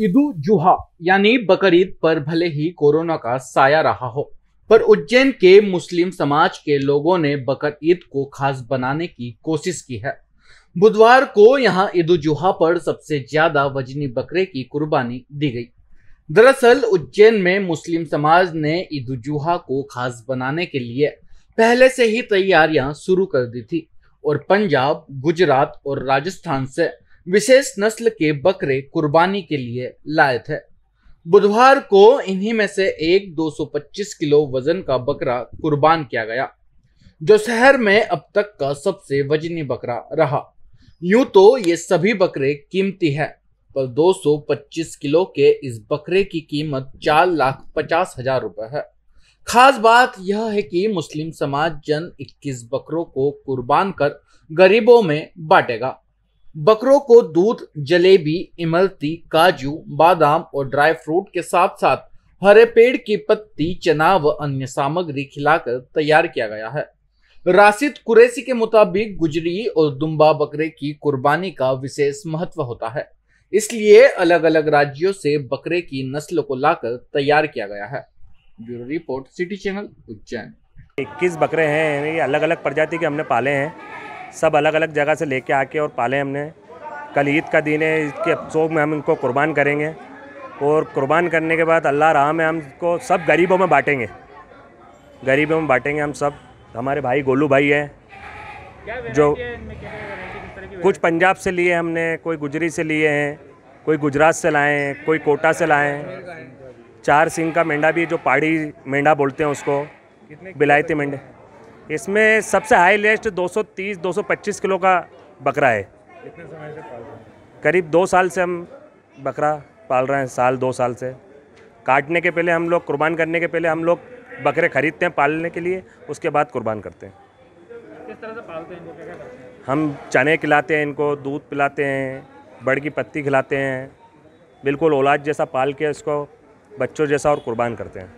ईद जुहा यानी बकरीद पर भले ही कोरोना का साया रहा हो पर उज्जैन के मुस्लिम समाज के लोगों ने बकर ईद को खास बनाने की कोशिश की है बुधवार को यहां ईद जुहा पर सबसे ज्यादा वजनी बकरे की कुर्बानी दी गई दरअसल उज्जैन में मुस्लिम समाज ने ईद जुहा को खास बनाने के लिए पहले से ही तैयारियां शुरू कर दी थी और पंजाब गुजरात और राजस्थान से विशेष नस्ल के बकरे कुर्बानी के लिए लाए थे बुधवार को इन्हीं में से एक 225 किलो वजन का बकरा कुर्बान किया गया जो शहर में अब तक का सबसे वजनी बकरा रहा यूं तो ये सभी बकरे कीमती है पर 225 किलो के इस बकरे की कीमत चार लाख पचास हजार रुपए है खास बात यह है कि मुस्लिम समाज जन 21 बकरों को कुर्बान कर गरीबों में बांटेगा बकरों को दूध जलेबी इमरती काजू बादाम और ड्राई फ्रूट के साथ साथ हरे पेड़ की पत्ती चना व अन्य सामग्री खिलाकर तैयार किया गया है राशिद कुरैसी के मुताबिक गुजरी और दुम्बा बकरे की कुर्बानी का विशेष महत्व होता है इसलिए अलग अलग राज्यों से बकरे की नस्ल को लाकर तैयार किया गया है bureau report city channel Ujjain इक्कीस बकरे हैं अलग अलग प्रजाति के हमने पाले हैं सब अलग अलग जगह से लेके आके और पाले हमने कल ईद का दिन है ईद के शौक में हम इनको कुर्बान करेंगे और कुर्बान करने के बाद अल्लाह राह है हमको सब गरीबों में बाँटेंगे गरीबों में बाँटेंगे हम सब हमारे भाई गोलू भाई है जो कुछ पंजाब से लिए हमने कोई गुजरी से लिए हैं कोई गुजरात से लाए हैं कोई कोटा से लाए हैं चार सिंह का मेंढा भी जो पहाड़ी मेंढा बोलते हैं उसको बिलायती मेंढे इसमें सबसे हाई लेस्ट 230-225 किलो का बकरा है कितने समय से पाल रहे करीब दो साल से हम बकरा पाल रहे हैं साल दो साल से काटने के पहले हम लोग कुर्बान करने के पहले हम लोग बकरे खरीदते हैं पालने के लिए उसके बाद कुर्बान करते हैं किस तरह से पालते हैं इनको क्या करते हैं हम चने खिलाते हैं इनको दूध पिलाते हैं बड़ की पत्ती खिलाते हैं बिल्कुल औलाद जैसा पाल के इसको बच्चों जैसा और कुर्बान करते हैं